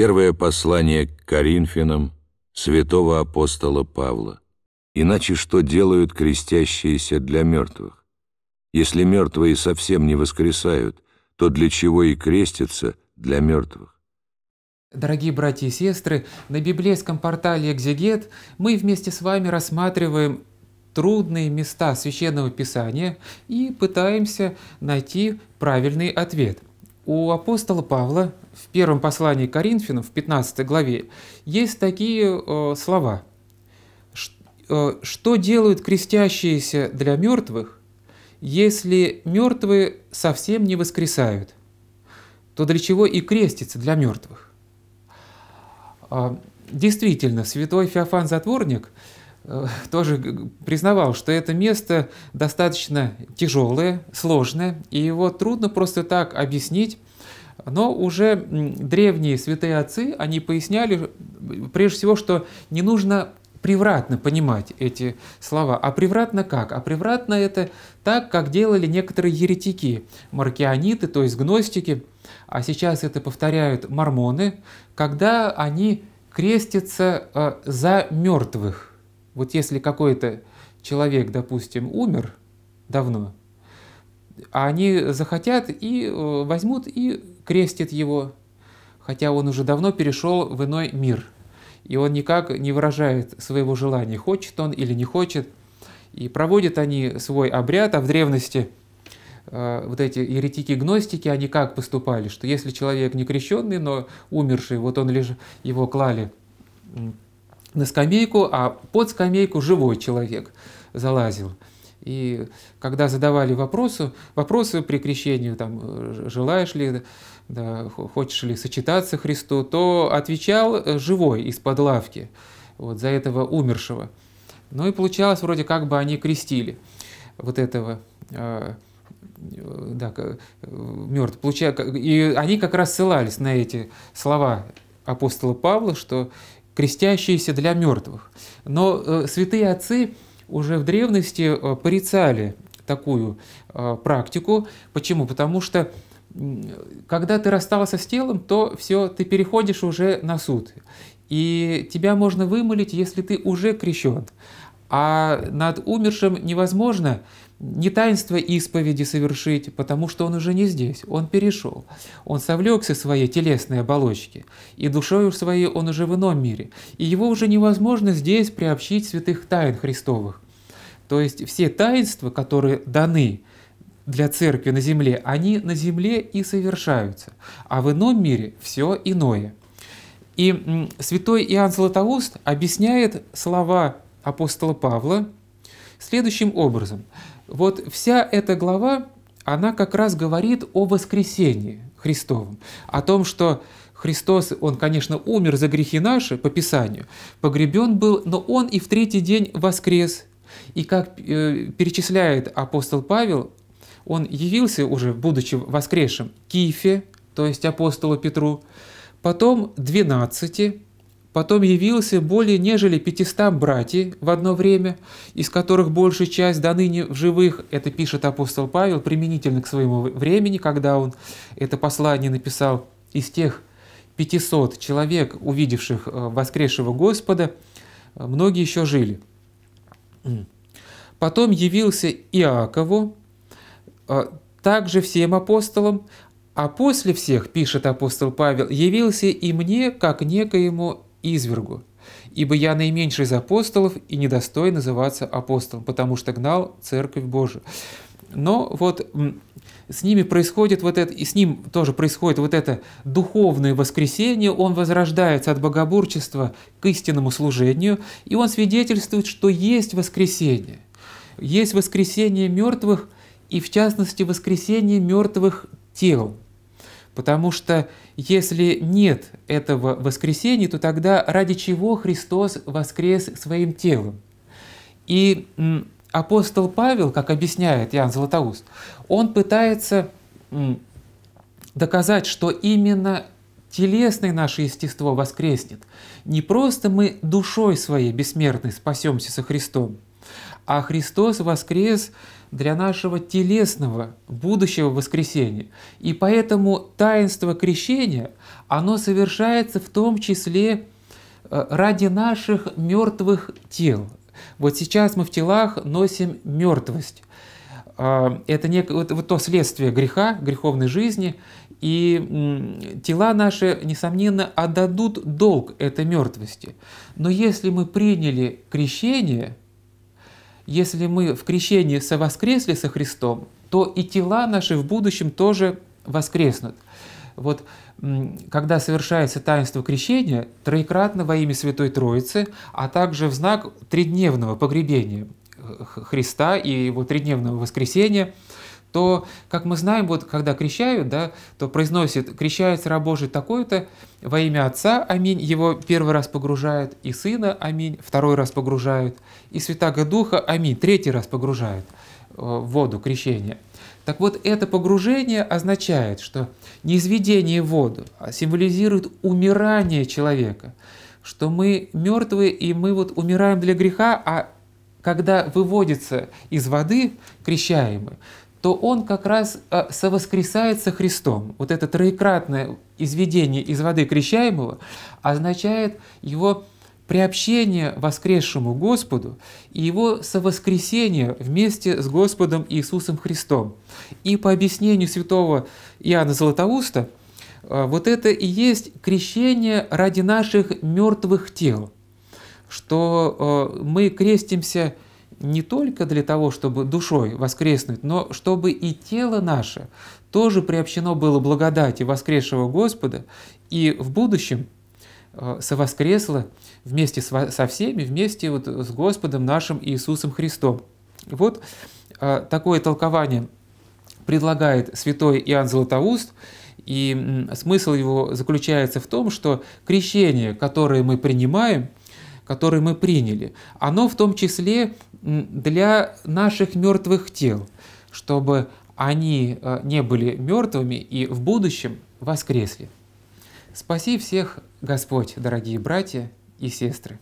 Первое послание к Коринфянам святого апостола Павла. Иначе что делают крестящиеся для мертвых? Если мертвые совсем не воскресают, то для чего и крестятся для мертвых? Дорогие братья и сестры, на библейском портале «Экзегет» мы вместе с вами рассматриваем трудные места Священного Писания и пытаемся найти правильный ответ. У апостола Павла в первом послании к Коринфянам, в 15 главе, есть такие э, слова. Э, «Что делают крестящиеся для мертвых, если мертвые совсем не воскресают? То для чего и крестится для мертвых?» а, Действительно, святой Феофан Затворник – Э, тоже признавал, что это место достаточно тяжелое, сложное, и его трудно просто так объяснить. Но уже древние святые отцы, они поясняли э, прежде всего, что не нужно превратно понимать эти слова. А превратно как? А превратно это так, как делали некоторые еретики, маркианиты, то есть гностики, а сейчас это повторяют мормоны, когда они крестятся э, за мертвых. Вот если какой-то человек, допустим, умер давно, а они захотят и э, возьмут и крестят его, хотя он уже давно перешел в иной мир, и он никак не выражает своего желания, хочет он или не хочет, и проводят они свой обряд, а в древности э, вот эти еретики-гностики, они как поступали, что если человек не крещенный, но умерший, вот он лишь его клали на скамейку, а под скамейку живой человек залазил. И когда задавали вопросы, вопросы при крещении, там, желаешь ли, да, хочешь ли сочетаться Христу, то отвечал э, живой из-под лавки, вот за этого умершего. Ну и получалось, вроде как бы они крестили вот этого э, да, мертв. И они как раз ссылались на эти слова апостола Павла, что крестящиеся для мертвых. Но э, святые отцы уже в древности э, порицали такую э, практику. Почему? Потому что когда ты расстался с телом, то все, ты переходишь уже на суд. И тебя можно вымолить, если ты уже крещен. А над умершим невозможно не таинство исповеди совершить, потому что он уже не здесь, он перешел. Он совлекся своей телесной оболочки, и душою своей он уже в ином мире, и его уже невозможно здесь приобщить святых тайн Христовых. То есть все таинства, которые даны для церкви на земле, они на земле и совершаются, а в ином мире все иное. И святой Иоанн Златоуст объясняет слова апостола Павла – следующим образом. Вот вся эта глава, она как раз говорит о воскресении Христовом, о том, что Христос, Он, конечно, умер за грехи наши по Писанию, погребен был, но Он и в третий день воскрес. И как э, перечисляет апостол Павел, Он явился уже, будучи воскресшим, Кифе, то есть апостолу Петру, потом двенадцати. Потом явился более нежели 500 братьев в одно время, из которых большая часть до ныне в живых, это пишет апостол Павел, применительно к своему времени, когда он это послание написал из тех 500 человек, увидевших э, воскресшего Господа, э, многие еще жили. Потом явился Иакову, э, также всем апостолам, а после всех, пишет апостол Павел, явился и мне, как некоему извергу. Ибо я наименьший из апостолов и недостой называться апостолом, потому что гнал Церковь Божию. Но вот с ними происходит вот это, и с ним тоже происходит вот это духовное воскресение, он возрождается от богоборчества к истинному служению, и он свидетельствует, что есть воскресение. Есть воскресение мертвых, и в частности воскресение мертвых тел – Потому что если нет этого воскресения, то тогда ради чего Христос воскрес своим телом? И апостол Павел, как объясняет Иоанн Златоуст, он пытается доказать, что именно телесное наше естество воскреснет. Не просто мы душой своей бессмертной спасемся со Христом – а Христос воскрес для нашего телесного будущего воскресения. И поэтому таинство крещения, оно совершается в том числе э, ради наших мертвых тел. Вот сейчас мы в телах носим мертвость. А, это некое вот то следствие греха, греховной жизни, и тела наши, несомненно, отдадут долг этой мертвости. Но если мы приняли крещение – если мы в крещении совоскресли со Христом, то и тела наши в будущем тоже воскреснут. Вот когда совершается таинство крещения, троекратно во имя Святой Троицы, а также в знак тридневного погребения Христа и его тридневного воскресения – то, как мы знаем, вот когда крещают, да, то произносит крещается сыра Божий такой-то, во имя Отца, аминь». Его первый раз погружают, и Сына, аминь, второй раз погружают, и Святаго Духа, аминь, третий раз погружают э, в воду, крещение. Так вот, это погружение означает, что неизведение в воду а символизирует умирание человека, что мы мертвые, и мы вот умираем для греха, а когда выводится из воды крещаемый, то он как раз э, совоскресается Христом. Вот это троекратное изведение из воды крещаемого означает его приобщение воскресшему Господу и его совоскресение вместе с Господом Иисусом Христом. И по объяснению святого Иоанна Златоуста, э, вот это и есть крещение ради наших мертвых тел, что э, мы крестимся – не только для того, чтобы душой воскреснуть, но чтобы и тело наше тоже приобщено было благодати воскресшего Господа, и в будущем э, совоскресло вместе со всеми, вместе вот с Господом нашим Иисусом Христом. Вот э, такое толкование предлагает святой Иоанн Златоуст, и смысл его заключается в том, что крещение, которое мы принимаем, который мы приняли, оно в том числе для наших мертвых тел, чтобы они э, не были мертвыми и в будущем воскресли. Спаси всех, Господь, дорогие братья и сестры!